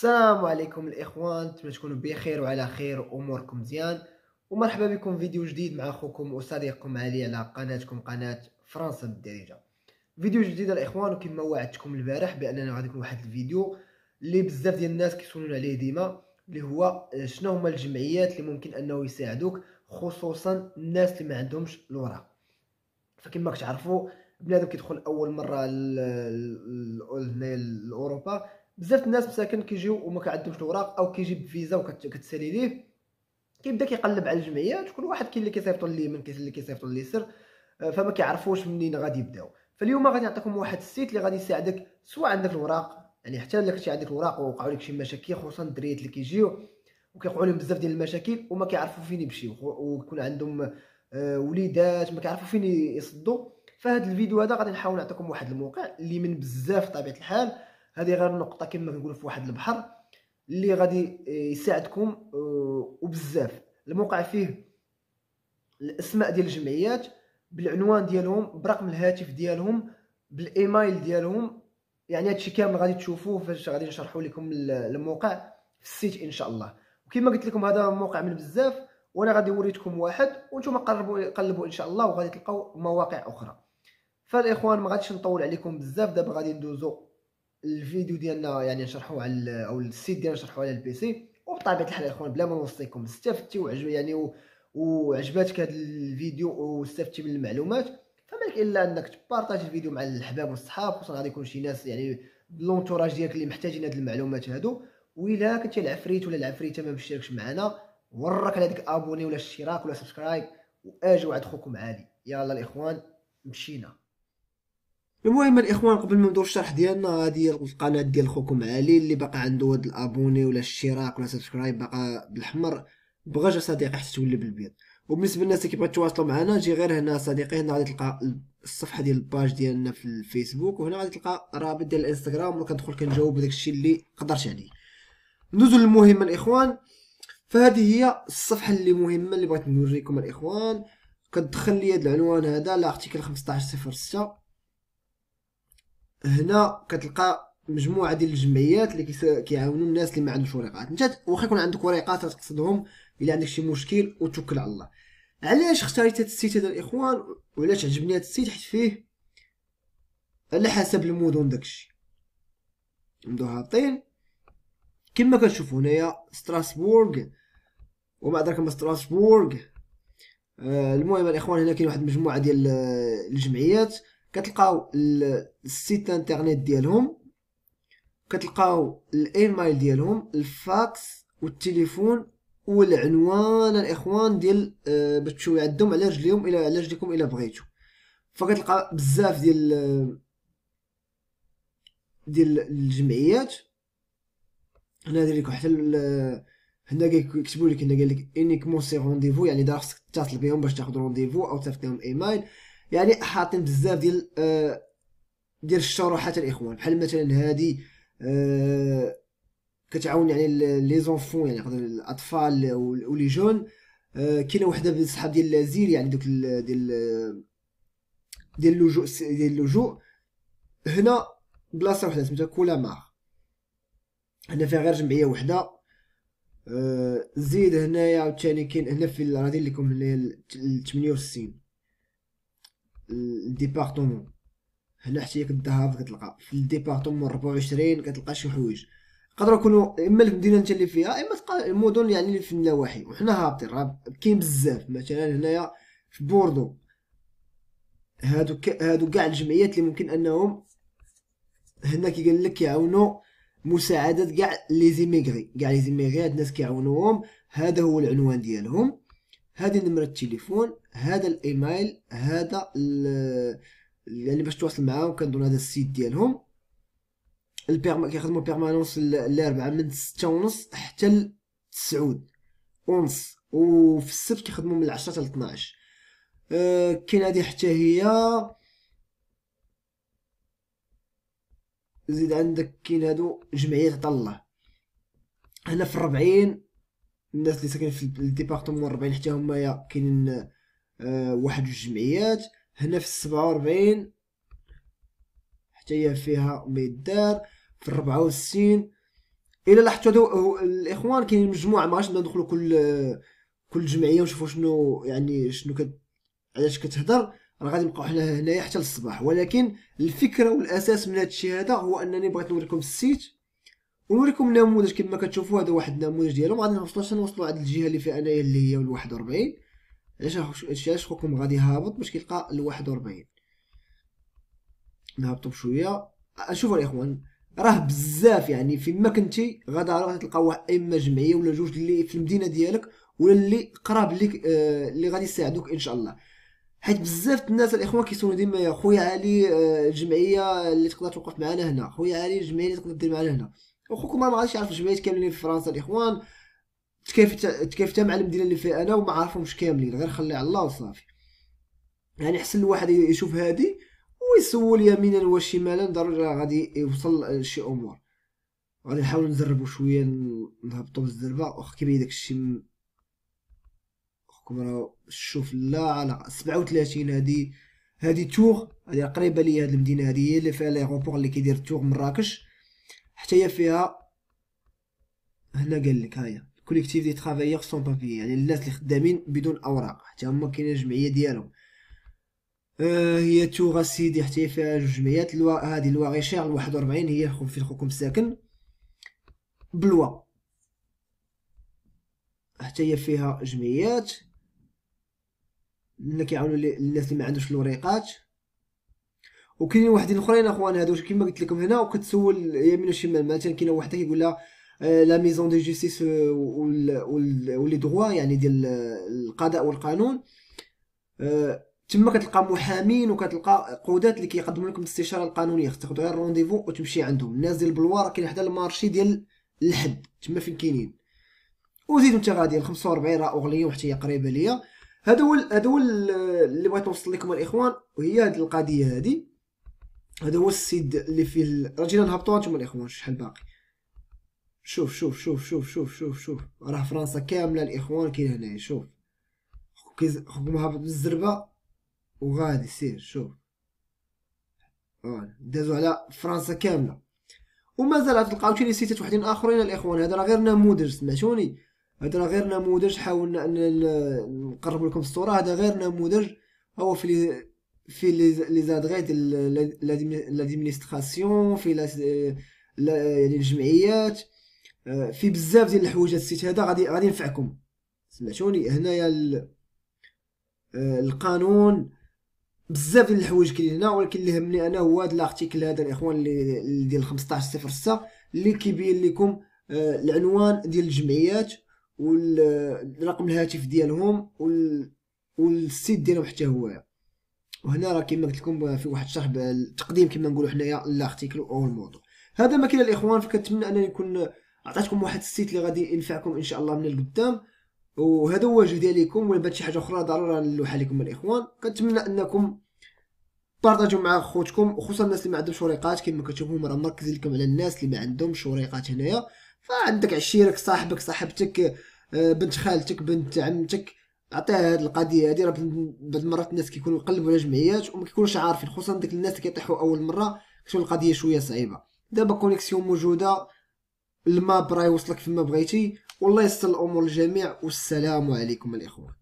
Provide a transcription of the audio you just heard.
السلام عليكم الاخوان نتمنى تكونوا بخير وعلى خير اموركم مزيان ومرحبا بكم في فيديو جديد مع اخوكم وصديقكم علي على قناتكم قناه فرنسا بالدارجه فيديو جديد الاخوان وكما وعدتكم البارح باننا غادي يكون واحد الفيديو اللي بزاف ديال الناس كيسولون عليه ديما اللي هو شنو هما الجمعيات اللي ممكن انه يساعدوك خصوصا الناس اللي ما عندهمش الوراق فكما كتعرفوا بنادم كيدخل اول مره لاوروبا بزاف الناس مساكن كيجيو وما كيعندهمش الاوراق او كيجي بفيزا وكتسالي ليه كيبدا كيقلب على الجمعيات كل واحد كاين اللي كيصيفطوا ليه كاين اللي كيصيفطوا ليسر آه، فما كيعرفوش منين غادي يبداو فاليوم غادي نعطيكم واحد السيت اللي غادي يساعدك سواء عندك الوراق يعني حتى الا كنتي عندك الوراق ووقعوا لك شي مشاكل خصوصا الدريات اللي كيجيو وكيوقعوا لهم بزاف ديال المشاكل وما كيعرفوا فين يمشيو ويكون عندهم آه، وليدات ما كيعرفوا فين يصدوا فهاد الفيديو هذا غادي نحاول نعطيكم واحد الموقع اللي من بزاف طبيعه الحال هذه غير نقطه كما كنقولوا في واحد البحر اللي غادي آه، يساعدكم آه، وبزاف الموقع فيه الاسماء ديال الجمعيات بالعنوان ديالهم برقم الهاتف ديالهم بالايميل ديالهم يعني هادشي كامل غادي تشوفوه فاش غادي نشرحوا لكم الموقع في السيت ان شاء الله وكما قلت لكم هذا موقع من بزاف وانا غادي وريتكم واحد وانتم قربوا قلبوا ان شاء الله وغادي تلقاو مواقع اخرى فالاخوان ما غاديش نطول عليكم بزاف دابا غادي ندوزو الفيديو ديالنا يعني نشرحوا على او السيت ديالنا نشرحوا على البي سي وبطبيعه الحال الاخوان بلا ما نوصيكم استفدتي وعجب يعني وعجباتك هذا الفيديو واستفدتي من المعلومات فما لك الا انك تبارطاجي الفيديو مع الاحباب والصحاب خصوصا غادي يكون شي ناس يعني لونتوراج ديالك اللي محتاجين هاد المعلومات هادو ويلا كنتي العفريت ولا العفريته ما مشتركش معنا ورك على ديك ابوني ولا اشتراك ولا سبسكرايب واجي وعد خوكم عادي يلا الاخوان مشينا المهم الاخوان قبل ما ندور الشرح ديالنا هذه القناه ديال خوكم علي اللي باقي عنده هاد الابوني ولا الاشتراك ولا سبسكرايب باقا بالاحمر جا صديقي حتى تولي بالبيض وبالنسبه للناس اللي كيبغيو يتواصلوا معنا جي غير هنا صديقي هنا غادي تلقى الصفحه ديال الباج ديالنا في الفيسبوك وهنا غادي تلقى رابط ديال الانستغرام وكندخل كنجاوب داك الشيء اللي قدرت عليه ندوزو للمهمه الاخوان فهذه هي الصفحه اللي مهمه اللي بغيت نوريكم الاخوان كتدخل لي هذا العنوان هذا لارتيكل 1506 هنا كتلقى مجموعه ديال الجمعيات اللي كيعاونوا الناس اللي ما عندهمش ورقات انت واخا يكون عندك ورقات تقصدهم الا عندك شي مشكل وتوكل على الله علاش اختاريت هاد السيت هذا الاخوان وعلاش عجبني هاد السيت حيت فيه على حسب المدن داكشي نبداو هابطين كما كنشوفوا هنايا ستراسبورغ وما ادراك ما ستراسبورغ آه، المهم الاخوان هنا كاين واحد المجموعه ديال آه، الجمعيات كتلقاو السيت انترنت ديالهم كتلقاو الايميل ديالهم الفاكس والتليفون والعنوان الاخوان ديال آه، باش تشوفوا عندهم على رجليهم الى على رجليكم الى بغيتو فكتلقى بزاف ديال آه، ديال الجمعيات هنا داير لك حتى هنا كيكتبوا لك هنا قال لك انيكمون سي رونديفو يعني دار خصك تتصل بهم باش تاخذ رونديفو او تصيفط لهم ايميل يعني حاطين بزاف ديال آه ديال الشروحات الاخوان بحال مثلا هادي آه كتعاون يعني لي زونفون يعني الاطفال ولي جون آه كاينه وحده الصحاب ديال لازير يعني دوك ديال ديال اللجوء ديال اللجوء هنا بلاصه وحده سميتها كولامار هنا فيها غير جمعيه وحده آه، زيد هنايا عاوتاني كاين هنا في راه داير هنا 68 الديبارتمون هنا حتى كتذهب كتلقى في الديبارتمون 24 كتلقى شي حوايج قدروا يكونوا اما المدينه انت اللي فيها اما المدن يعني اللي في النواحي وحنا هابطين راه كاين بزاف مثلا هنايا في بوردو هادو ك... هادو كاع الجمعيات اللي ممكن انهم هنا كي قال لك يعاونوا مساعدات كاع لي زيميغري كاع لي زيميغري هاد الناس كيعاونوهم هذا هو العنوان ديالهم هذه نمرة التليفون هذا الايميل هذا يعني باش تواصل معاهم كنظن هذا السيت ديالهم البيرما كيخدموا بيرمانونس الاربعة من ستة ونص حتى لتسعود ونص وفي السبت كيخدموا من العشرة حتى لطناعش أه، كاين هادي حتى هي زيد عندك كاين هادو جمعية عطا الله هنا في الربعين الناس اللي ساكنين في الديبارتمون 40 حتى هما كاينين آه، واحد جوج جمعيات هنا في 47 حتى هي فيها ميدار في 64 الى لاحظتوا الاخوان كاين مجموعه ما غاديش ندخلوا كل كل جمعيه ونشوفوا شنو يعني شنو كت علاش كتهضر راه غادي نبقاو حنا هنايا حتى للصباح ولكن الفكره والاساس من هذا الشيء هذا هو انني بغيت نوريكم السيت ونوريكم نموذج كما كتشوفوا هذا واحد النموذج ديالهم غادي نوصلوا حتى نوصلوا عند الجهه اللي فيها انايا اللي هي ال 41 علاش علاش خوكم غادي هابط باش كيلقى ال 41 نهبطوا بشويه شوفوا الاخوان راه بزاف يعني فين ما كنتي غدا غادي تلقاوه واحد اما جمعيه ولا جوج اللي في المدينه ديالك ولا اللي قراب ليك آه، اللي غادي يساعدوك ان شاء الله حيت بزاف الناس الاخوان كيسولوا ديما يا خويا علي آه، الجمعيه اللي تقدر توقف معنا هنا خويا علي الجمعيه اللي تقدر دير معنا هنا وخوكم ما عادش يعرف الجمعيات كاملين في فرنسا الاخوان تكيف تكيف مع المدينه اللي فيها انا وما عارفهمش كاملين غير خلي على الله وصافي يعني حسن الواحد يشوف هادي ويسول يمينا وشمالا ضروري غادي يوصل لشي امور غادي نحاول نزربو شويه نهبطو بالزربه واخا كيبان داك الشيء اخوكم راه شوف لا على 37 هادي هادي تور هادي قريبه ليا هاد المدينه هادي هي اللي فيها لي غوبور اللي كيدير تور مراكش حتى هي فيها هنا قال لك هاهي كوليكتيف دي ترافايور سون بابي يعني الناس اللي خدامين بدون اوراق حتى هما كاينه الجمعيه ديالهم آه، هي توغا سيدي حتى فيها جوج جمعيات الو... هذه لوا غيشير 41 هي في الحكم الساكن بلوا حتى هي فيها جمعيات اللي كيعاونوا الناس اللي ما عندوش الوريقات وكاينين واحدين اخرين اخوان هادو كيما قلت لكم هنا وكتسول يمين وشمال مثلا كاينه واحده كيقول لها آه، لا ميزون دي جوستيس آه، ولي دروا يعني ديال القضاء والقانون آه، تما كتلقى محامين وكتلقى قودات اللي كيقدموا لكم الاستشاره القانونيه خصك تاخذ غير رونديفو وتمشي عندهم الناس ديال البلوار كاين حدا المارشي ديال الحد تما فين كاينين وزيدوا انت غادي 45 راه اغليه وحتى هي قريبه ليا هادو هو اللي بغيت نوصل لكم الاخوان وهي هاد القضيه هادي هذا هو السيد اللي فيه رجينا نهبطو نتوما الاخوان شحال باقي شوف شوف شوف شوف شوف شوف شوف راه فرنسا كامله الاخوان كاين هنايا شوف خوكم هابط بالزربه وغادي سير شوف دازو على فرنسا كامله ومازال تلقاو تاني سيتات وحدين اخرين الاخوان هذا راه غير نموذج سمعتوني هذا راه غير نموذج حاولنا ان نقرب لكم الصوره هذا غير نموذج هو في في لي زادريت لادمينستراسيون في يعني الجمعيات آه، في بزاف ديال الحويجات السيت هذا غادي غادي ينفعكم سمعتوني هنايا آه، القانون بزاف ديال الحوايج كاين هنا ولكن اللي همني انا هو هذا الارتيكل هذا الاخوان اللي ديال 1506 اللي كيبين لكم آه، العنوان ديال الجمعيات والرقم الهاتف ديالهم والسيت ديالهم حتى هو يعني. وهنا راه كما قلت لكم في واحد الشرح بالتقديم كما نقولوا حنايا لارتيكل او الموضوع هذا ما كاين الاخوان فكنتمنى انني نكون عطيتكم واحد السيت اللي غادي ينفعكم ان شاء الله من القدام وهذا هو جهدي ديالكم ولا بات شي حاجه اخرى ضروري نلوح عليكم الاخوان كنتمنى انكم بارطاجيو مع خوتكم وخصوصا الناس اللي ما عندهمش وريقات كما كتشوفوا راه مركزين لكم على الناس اللي ما عندهم وريقات هنايا فعندك عشيرك صاحبك صاحبتك آه، بنت خالتك بنت عمتك عطيه هذه القضيه هذه راه بعض المرات الناس كيكونوا يقلبوا على جمعيات وما كيكونوش عارفين خصوصا ديك الناس اللي كيطيحوا اول مره كتكون القضيه شويه صعيبه دابا كونيكسيون موجوده الماب راه يوصلك فيما بغيتي والله يسر الامور للجميع والسلام عليكم الاخوان